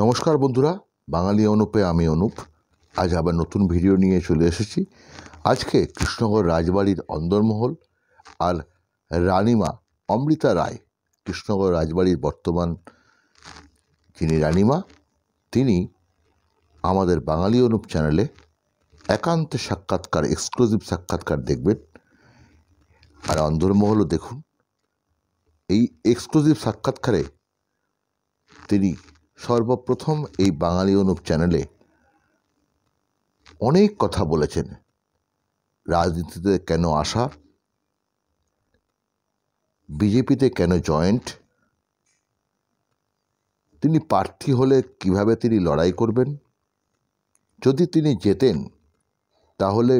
নমস্কার বন্ধুরা বাঙালি অনুপে আমি অনুপ আজ আবার নতুন ভিডিও নিয়ে চলে এসেছি আজকে কৃষ্ণগড় রাজবাড়ির অন্দরমহল আর রানিমা অমৃতা রায় কৃষ্ণগড় রাজবাড়ির বর্তমান যিনি রানীমা তিনি আমাদের বাঙালি অনুপ চ্যানেলে একান্ত সাক্ষাৎকার এক্সক্লুসিভ সাক্ষাৎকার দেখবেন আর অন্দরমহলও দেখুন এই এক্সক্লুসিভ সাক্ষাৎকারে তিনি সর্বপ্রথম এই বাঙালি অনুপ চ্যানেলে অনেক কথা বলেছেন রাজনীতিতে কেন আসা বিজেপিতে কেন জয়েন্ট তিনি প্রার্থী হলে কিভাবে তিনি লড়াই করবেন যদি তিনি জেতেন তাহলে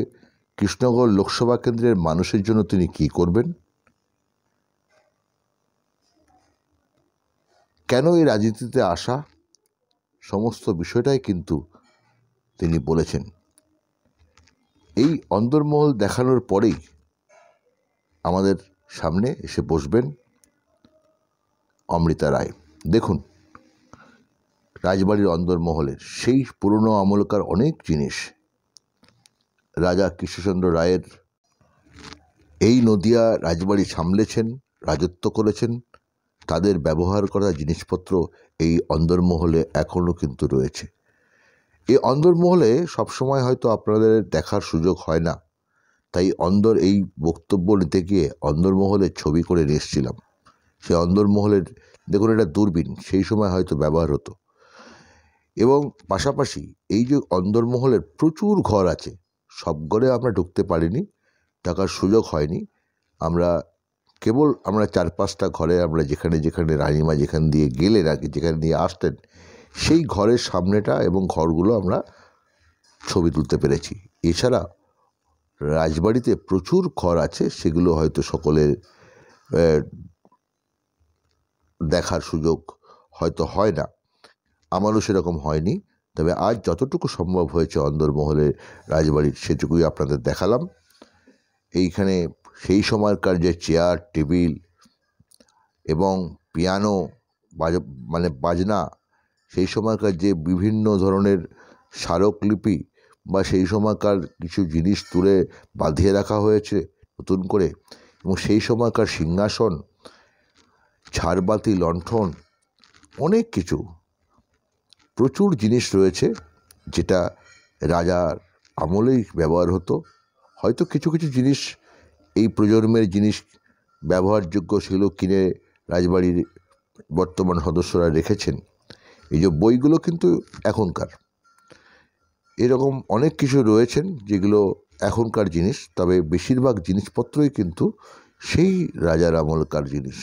কৃষ্ণগড় লোকসভা কেন্দ্রের মানুষের জন্য তিনি কি করবেন কেন এই রাজনীতিতে আসা সমস্ত বিষয়টাই কিন্তু তিনি বলেছেন এই অন্দরমহল দেখানোর পরেই আমাদের সামনে এসে বসবেন অমৃতা রায় দেখুন রাজবাড়ির অন্দরমহলে সেই পুরনো আমলকার অনেক জিনিস রাজা কৃষ্ণচন্দ্র রায়ের এই নদিয়া রাজবাড়ি সামলেছেন রাজত্ব করেছেন তাদের ব্যবহার করা জিনিসপত্র এই অন্দরমহলে এখনও কিন্তু রয়েছে এই অন্দরমহলে সবসময় হয়তো আপনাদের দেখার সুযোগ হয় না তাই অন্দর এই বক্তব্য নিতে গিয়ে অন্দরমহলের ছবি করে নিয়ে এসেছিলাম সে অন্দরমহলের দেখুন এটা দূরবীন সেই সময় হয়তো ব্যবহার হতো এবং পাশাপাশি এই যে অন্দরমহলের প্রচুর ঘর আছে সব ঘরে আমরা ঢুকতে পারিনি টাকার সুযোগ হয়নি আমরা কেবল আমরা চার পাঁচটা ঘরে আমরা যেখানে যেখানে রানিমা যেখান দিয়ে গেলেন আর কি দিয়ে আসতেন সেই ঘরের সামনেটা এবং ঘরগুলো আমরা ছবি তুলতে পেরেছি এছাড়া রাজবাড়িতে প্রচুর ঘর আছে সেগুলো হয়তো সকলের দেখার সুযোগ হয়তো হয় না আমারও সেরকম হয়নি তবে আজ যতটুকু সম্ভব হয়েছে অন্দরমহলের রাজবাড়ির সেটুকুই আপনাদের দেখালাম এইখানে সেই সময়কার যে চেয়ার টেবিল এবং পিয়ানো বাজ মানে বাজনা সেই সময়কার যে বিভিন্ন ধরনের স্মারকলিপি বা সেই সময়কার কিছু জিনিস তুলে বাঁধিয়ে রাখা হয়েছে নতুন করে এবং সেই সময়কার সিংহাসন ঝাড়বাতি লণ্ঠন অনেক কিছু প্রচুর জিনিস রয়েছে যেটা রাজার আমলেই ব্যবহার হতো হয়তো কিছু কিছু জিনিস এই প্রজন্মের জিনিস ব্যবহারযোগ্য সেগুলো কিনে রাজবাড়ির বর্তমান সদস্যরা রেখেছেন এই যে বইগুলো কিন্তু এখনকার এরকম অনেক কিছু রয়েছেন যেগুলো এখনকার জিনিস তবে বেশিরভাগ জিনিসপত্রই কিন্তু সেই রাজার আমলকার জিনিস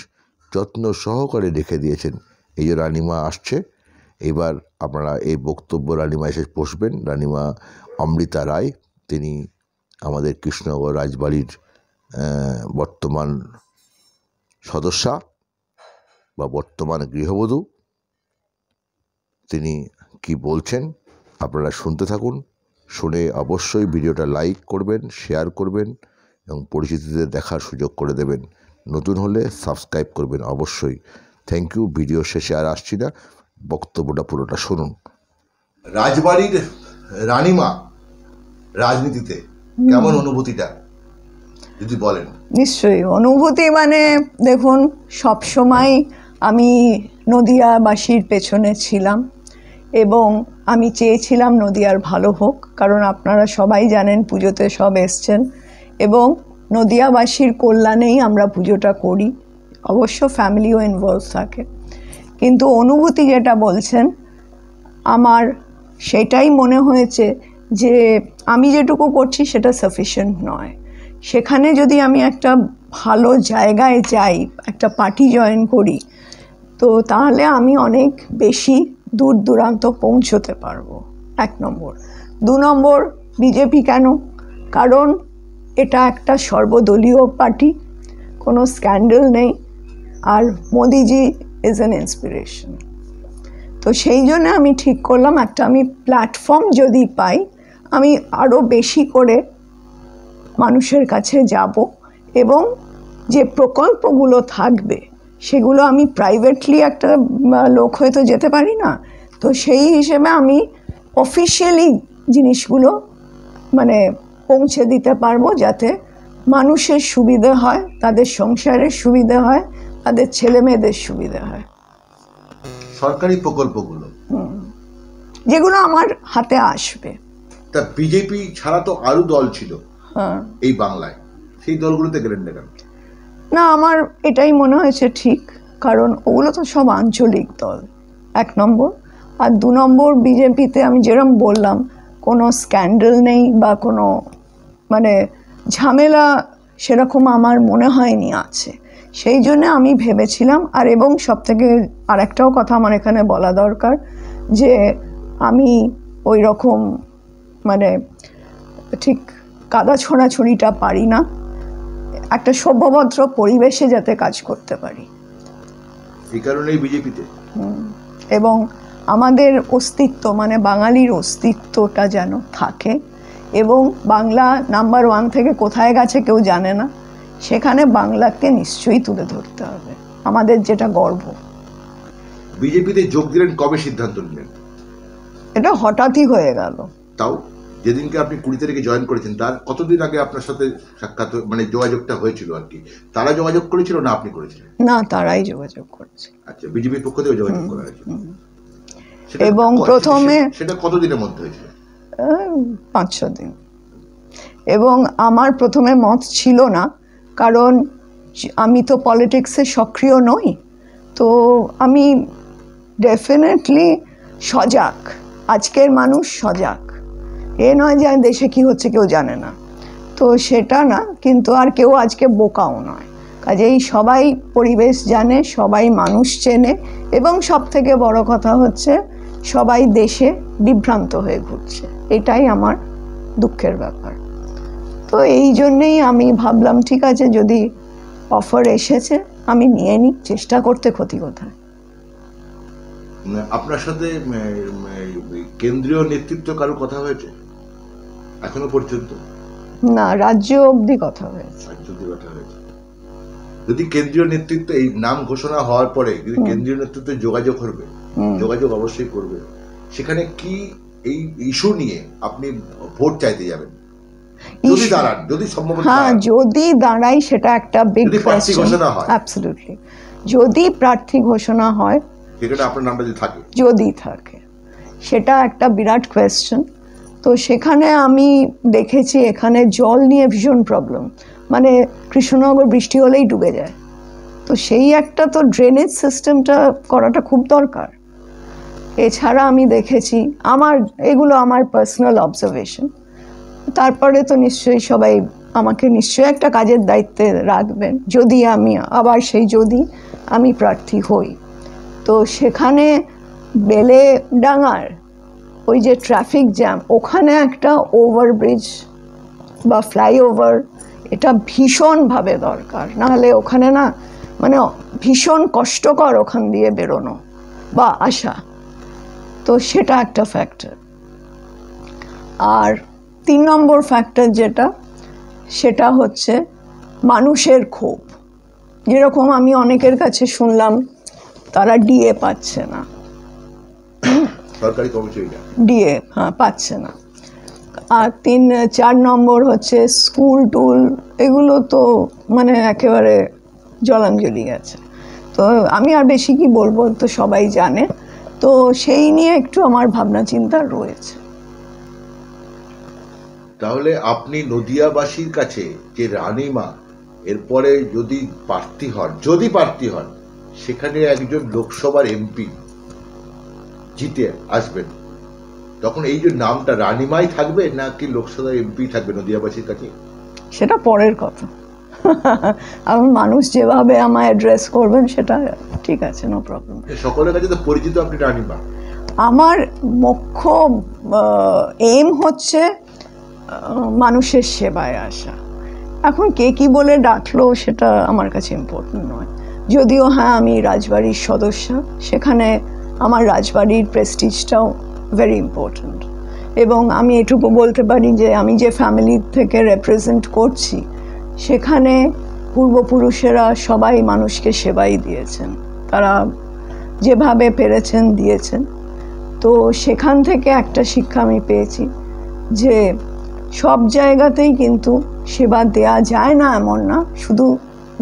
যত্ন সহকারে রেখে দিয়েছেন এই যে রানিমা আসছে এবার আপনারা এই বক্তব্য রানিমা এসে পড়বেন রানিমা অমৃতা রায় তিনি আমাদের কৃষ্ণনগর রাজবাড়ির বর্তমান সদস্যা বা বর্তমান গৃহবধূ তিনি কি বলছেন আপনারা শুনতে থাকুন শুনে অবশ্যই ভিডিওটা লাইক করবেন শেয়ার করবেন এবং পরিচিতদের দেখার সুযোগ করে দেবেন নতুন হলে সাবস্ক্রাইব করবেন অবশ্যই থ্যাংক ইউ ভিডিও শেষে আর আসছি না বক্তব্যটা পুরোটা শুনুন রাজবাড়ির রানীমা রাজনীতিতে কেমন অনুভূতিটা যদি বলেন নিশ্চয়ই অনুভূতি মানে দেখুন সব সময় আমি নদিয়াবাসীর পেছনে ছিলাম এবং আমি চেয়েছিলাম নদিয়ার ভালো হোক কারণ আপনারা সবাই জানেন পুজোতে সব এসছেন এবং নদিয়াবাসীর কল্যাণেই আমরা পুজোটা করি অবশ্য ফ্যামিলিও ইনভলভ থাকে কিন্তু অনুভূতি যেটা বলছেন আমার সেটাই মনে হয়েছে যে আমি যেটুকু করছি সেটা সাফিসিয়েন্ট নয় সেখানে যদি আমি একটা ভালো জায়গায় যাই একটা পার্টি জয়েন করি তো তাহলে আমি অনেক বেশি দূর দূরান্ত পৌঁছতে পারবো এক নম্বর দু নম্বর বিজেপি কেন কারণ এটা একটা সর্বদলীয় পার্টি কোনো স্ক্যান্ডেল নেই আর মোদিজি ইজ অ্যান ইন্সপিরেশন তো সেই জন্য আমি ঠিক করলাম একটা আমি প্ল্যাটফর্ম যদি পাই আমি আরও বেশি করে মানুষের কাছে যাব এবং যে প্রকল্পগুলো থাকবে সেগুলো আমি প্রাইভেটলি একটা লোক হয়তো যেতে পারি না তো সেই হিসেবে আমি অফিসিয়ালি জিনিসগুলো মানে পৌঁছে দিতে পারবো যাতে মানুষের সুবিধে হয় তাদের সংসারের সুবিধে হয় তাদের ছেলে মেয়েদের সুবিধে হয় সরকারি প্রকল্পগুলো যেগুলো আমার হাতে আসবে তা বিজেপি ছাড়া তো আরও দল ছিল হ্যাঁ। এই বাংলায় সেই দলগুলোতে গেলেন না কেন না আমার এটাই মনে হয়েছে ঠিক কারণ ওগুলো তো সব আঞ্চলিক দল এক নম্বর আর দু নম্বর বিজেপিতে আমি যেরম বললাম কোনো স্ক্যান্ডেল নেই বা কোনো মানে ঝামেলা সেরকম আমার মনে হয়নি আছে সেই জন্য আমি ভেবেছিলাম আর এবং সব থেকে আর একটাও কথা আমার এখানে বলা দরকার যে আমি ওই রকম মানে ঠিক কাদা ছোঁড়াছড়িটা পারি না একটা সভ্যভদ্র পরিবেশে যাতে কাজ করতে পারি এই কারণেই বিজেপিতে এবং আমাদের অস্তিত্ব মানে বাঙালির অস্তিত্বটা যেন থাকে এবং বাংলা নাম্বার ওয়ান থেকে কোথায় গেছে কেউ জানে না সেখানে বাংলাকে নিশ্চয়ই তুলে ধরতে হবে আমাদের যেটা গর্ব বিজেপিতে যোগ দিলেন কবে সিদ্ধান্ত নিলেন এটা হঠাৎই হয়ে গেল তাও যেদিনকে আপনি কুড়ি তারিখে জয়েন করেছেন তার কতদিন আগে আপনার সাথে সাক্ষাৎ মানে যোগাযোগটা হয়েছিল আর কি তারা যোগাযোগ করেছিল না আপনি করেছিলেন না তারাই যোগাযোগ করেছে আচ্ছা বিজেপির পক্ষ থেকে যোগাযোগ করা হয়েছিল এবং প্রথমে সেটা কতদিনের মধ্যে হয়েছিল পাঁচ ছ দিন এবং আমার প্রথমে মত ছিল না কারণ আমি তো পলিটিক্সে সক্রিয় নই তো আমি ডেফিনেটলি সজাগ আজকের মানুষ সজাগ এ নয় যে দেশে কি হচ্ছে কেউ জানে না তো সেটা না কিন্তু আর কেউ আজকে বোকাও নয় কাজেই সবাই পরিবেশ জানে সবাই মানুষ চেনে এবং সব থেকে বড় কথা হচ্ছে সবাই দেশে বিভ্রান্ত হয়ে ঘুরছে এটাই আমার দুঃখের ব্যাপার তো এই জন্যেই আমি ভাবলাম ঠিক আছে যদি অফার এসেছে আমি নিয়ে নিই চেষ্টা করতে ক্ষতি কোথায় মানে আপনার সাথে কেন্দ্রীয় নেতৃত্ব কারো কথা হয়েছে এখনো পর্যন্ত না রাজ্য অবধি কথা হয়েছে যদি কেন্দ্রীয় নেতৃত্ব এই নাম ঘোষণা হওয়ার পরে যদি কেন্দ্রীয় নেতৃত্বে যোগাযোগ করবে যোগাযোগ অবশ্যই করবে সেখানে কি এই ইস্যু নিয়ে আপনি ভোট চাইতে যাবেন যদি দাঁড়ান যদি সম্ভব হ্যাঁ যদি দাঁড়াই সেটা একটা বিগ ঘোষণা হয় অ্যাবসলিউটলি যদি প্রার্থী ঘোষণা হয় সেখানে আপনার নামটা যদি থাকে যদি থাকে সেটা একটা বিরাট কোয়েশ্চেন তো সেখানে আমি দেখেছি এখানে জল নিয়ে ভীষণ প্রবলেম মানে কৃষ্ণনগর বৃষ্টি হলেই ডুবে যায় তো সেই একটা তো ড্রেনেজ সিস্টেমটা করাটা খুব দরকার এছাড়া আমি দেখেছি আমার এগুলো আমার পার্সোনাল অবজারভেশন তারপরে তো নিশ্চয়ই সবাই আমাকে নিশ্চয়ই একটা কাজের দায়িত্বে রাখবেন যদি আমি আবার সেই যদি আমি প্রার্থী হই তো সেখানে বেলে ডাঙার ওই যে ট্রাফিক জ্যাম ওখানে একটা ওভারব্রিজ বা ফ্লাইওভার এটা ভীষণভাবে দরকার নাহলে ওখানে না মানে ভীষণ কষ্টকর ওখান দিয়ে বেরোনো বা আসা তো সেটা একটা ফ্যাক্টর আর তিন নম্বর ফ্যাক্টর যেটা সেটা হচ্ছে মানুষের ক্ষোভ যেরকম আমি অনেকের কাছে শুনলাম তারা ডিএ পাচ্ছে না সরকারি কর্মচারীরা ডিএ হ্যাঁ পাচ্ছে না আর তিন চার নম্বর হচ্ছে স্কুল টুল এগুলো তো মানে একেবারে জলাঞ্জলি গেছে তো আমি আর বেশি কি বলবো তো সবাই জানে তো সেই নিয়ে একটু আমার ভাবনা চিন্তা রয়েছে তাহলে আপনি নদিয়াবাসীর কাছে যে রানীমা এরপরে যদি প্রার্থী হন যদি প্রার্থী হন সেখানে একজন লোকসভার এমপি জিতে আসবেন তখন এই যে নামটা রানিমাই থাকবে নাকি লোকসভা এমপি থাকবে নদিয়াবাসীর কাছে সেটা পরের কথা আর মানুষ যেভাবে আমায় অ্যাড্রেস করবেন সেটা ঠিক আছে নো প্রবলেম সকলের কাছে তো পরিচিত আপনি রানিমা আমার মুখ্য এম হচ্ছে মানুষের সেবায় আসা এখন কে কি বলে ডাকলো সেটা আমার কাছে ইম্পর্টেন্ট নয় যদিও হ্যাঁ আমি রাজবাড়ির সদস্য সেখানে আমার রাজবাড়ির প্রেস্টিজটাও ভেরি ইম্পর্ট্যান্ট এবং আমি এটুকু বলতে পারি যে আমি যে ফ্যামিলি থেকে রেপ্রেজেন্ট করছি সেখানে পূর্বপুরুষেরা সবাই মানুষকে সেবাই দিয়েছেন তারা যেভাবে পেরেছেন দিয়েছেন তো সেখান থেকে একটা শিক্ষা আমি পেয়েছি যে সব জায়গাতেই কিন্তু সেবা দেয়া যায় না এমন না শুধু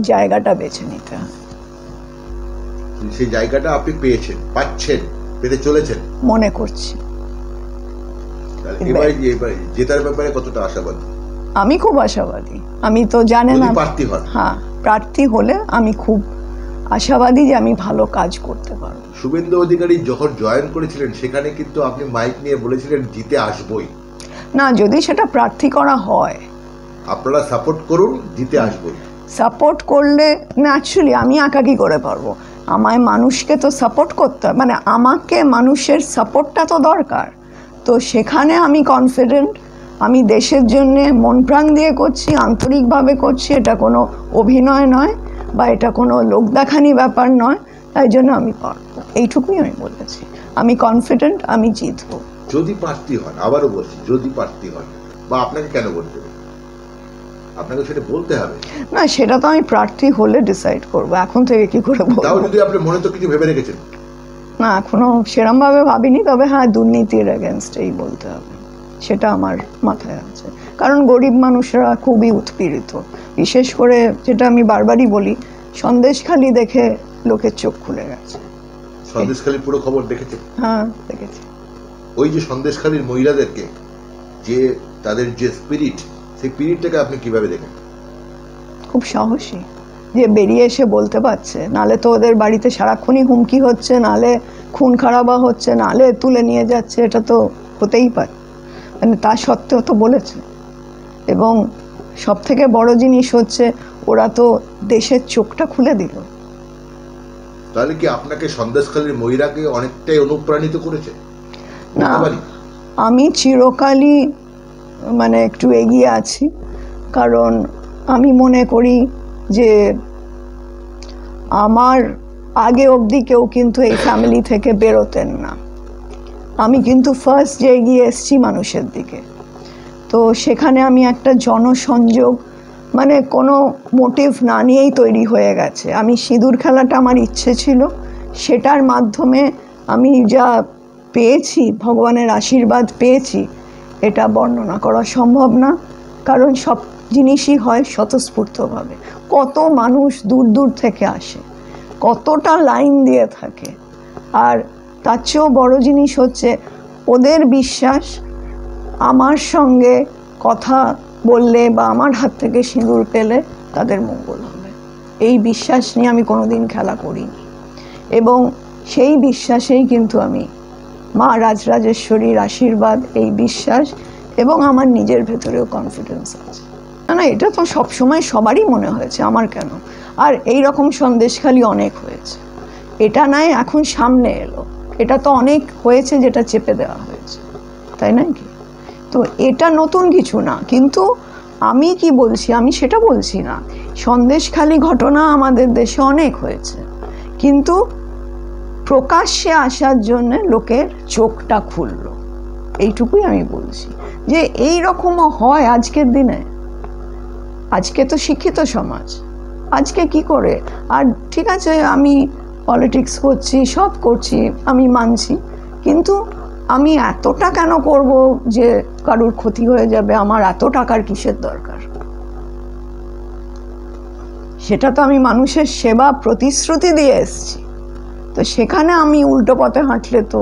জায়গাটা বেছে নিতে হয় সেই জায়গাটা আপনি পেয়েছেন পাচ্ছেন পেতে চলেছেন মনে করছি জেতার ব্যাপারে কতটা আশাবাদী আমি খুব আশাবাদী আমি তো জানেন প্রার্থী হন হ্যাঁ প্রার্থী হলে আমি খুব আশাবাদী যে আমি ভালো কাজ করতে শুভেন্দু অধিকারী যখন জয়েন করেছিলেন সেখানে কিন্তু আপনি মাইক নিয়ে বলেছিলেন জিতে আসবই না যদি সেটা প্রার্থী করা হয় আপনারা সাপোর্ট করুন জিতে আসবই সাপোর্ট করলে ন্যাচুরালি আমি একাকি কি করে পারবো আমায় মানুষকে তো সাপোর্ট করতে হয় মানে আমাকে মানুষের সাপোর্টটা তো দরকার তো সেখানে আমি কনফিডেন্ট আমি দেশের জন্যে মন প্রাণ দিয়ে করছি আন্তরিকভাবে করছি এটা কোনো অভিনয় নয় বা এটা কোনো লোক দেখানি ব্যাপার নয় তাই জন্য আমি এইটুকুই আমি বলেছি আমি কনফিডেন্ট আমি জিতব যদি প্রার্থী হন আবারও বলছি যদি প্রার্থী হন বা আপনাকে কেন বলতে আপনাকে সেটা বলতে হবে না সেটা তো আমি প্রার্থী হলে ডিসাইড করব এখন থেকে কি করে বলবো তাও যদি আপনি মনে তো কিছু ভেবে রেখেছেন না এখনো ভাবিনি তবে হ্যাঁ দুর্নীতির অ্যাগেনস্টেই বলতে হবে সেটা আমার মাথায় আছে কারণ গরিব মানুষরা খুবই উৎপীড়িত বিশেষ করে যেটা আমি বারবারই বলি সন্দেশখালি দেখে লোকের চোখ খুলে গেছে পুরো খবর দেখেছে হ্যাঁ দেখেছি ওই যে সন্দেশখালীর মহিলাদেরকে যে তাদের যে স্পিরিট সেই পিরিয়ডটাকে আপনি কিভাবে দেখেন খুব সাহসী যে বেরিয়ে এসে বলতে পারছে নালে তো ওদের বাড়িতে সারাক্ষণই হুমকি হচ্ছে নালে খুন খারাপা হচ্ছে নালে তুলে নিয়ে যাচ্ছে এটা তো হতেই পারে মানে তা সত্ত্বেও তো বলেছে এবং সব থেকে বড় জিনিস হচ্ছে ওরা তো দেশের চোখটা খুলে দিল তাহলে কি আপনাকে সন্দেশখালীর মহিলাকে অনেকটাই অনুপ্রাণিত করেছে না আমি চিরকালই মানে একটু এগিয়ে আছি কারণ আমি মনে করি যে আমার আগে অবধি কেউ কিন্তু এই ফ্যামিলি থেকে বেরোতেন না আমি কিন্তু ফার্স্ট যে এগিয়ে এসছি মানুষের দিকে তো সেখানে আমি একটা জনসংযোগ মানে কোনো মোটিভ না নিয়েই তৈরি হয়ে গেছে আমি সিঁদুর খেলাটা আমার ইচ্ছে ছিল সেটার মাধ্যমে আমি যা পেয়েছি ভগবানের আশীর্বাদ পেয়েছি এটা বর্ণনা করা সম্ভব না কারণ সব জিনিসই হয় স্বতঃস্ফূর্তভাবে কত মানুষ দূর দূর থেকে আসে কতটা লাইন দিয়ে থাকে আর তার চেয়েও বড়ো জিনিস হচ্ছে ওদের বিশ্বাস আমার সঙ্গে কথা বললে বা আমার হাত থেকে সিঁদুর পেলে তাদের মঙ্গল হবে এই বিশ্বাস নিয়ে আমি কোনোদিন খেলা করিনি এবং সেই বিশ্বাসেই কিন্তু আমি মা রাজরাজেশ্বরীর আশীর্বাদ এই বিশ্বাস এবং আমার নিজের ভেতরেও কনফিডেন্স আছে না না এটা তো সবসময় সবারই মনে হয়েছে আমার কেন আর এই রকম সন্দেশখালি অনেক হয়েছে এটা নাই এখন সামনে এলো এটা তো অনেক হয়েছে যেটা চেপে দেওয়া হয়েছে তাই না কি তো এটা নতুন কিছু না কিন্তু আমি কি বলছি আমি সেটা বলছি না সন্দেশখালি ঘটনা আমাদের দেশে অনেক হয়েছে কিন্তু প্রকাশ্যে আসার জন্য লোকের চোখটা খুলল এইটুকুই আমি বলছি যে এই রকমও হয় আজকের দিনে আজকে তো শিক্ষিত সমাজ আজকে কি করে আর ঠিক আছে আমি পলিটিক্স করছি সব করছি আমি মানছি কিন্তু আমি এতটা কেন করব যে কারুর ক্ষতি হয়ে যাবে আমার এত টাকার কিসের দরকার সেটা তো আমি মানুষের সেবা প্রতিশ্রুতি দিয়ে এসছি তো সেখানে আমি উল্টো পথে হাঁটলে তো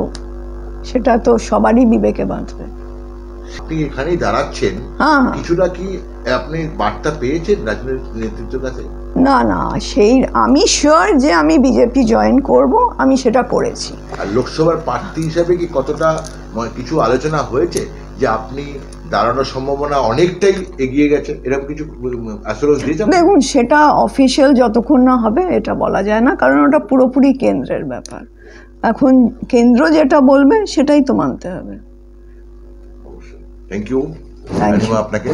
সেটা তো সবারই বিবেকে বাঁধবে আপনি এখানেই দাঁড়াচ্ছেন হ্যাঁ কিছুটা কি আপনি বার্তা পেয়েছেন রাজনৈতিক নেতৃত্বের কাছে না না সেই আমি শিওর যে আমি বিজেপি জয়েন করব আমি সেটা করেছি আর লোকসভার প্রার্থী হিসাবে কি কতটা কিছু আলোচনা হয়েছে যে আপনি দাঁড়ানোর সম্ভাবনা অনেকটাই এগিয়ে গেছে এরকম কিছু দেখুন সেটা অফিসিয়াল যতক্ষণ না হবে এটা বলা যায় না কারণ ওটা পুরোপুরি কেন্দ্রের ব্যাপার এখন কেন্দ্র যেটা বলবে সেটাই তো মানতে হবে থ্যাংক ইউ আপনাকে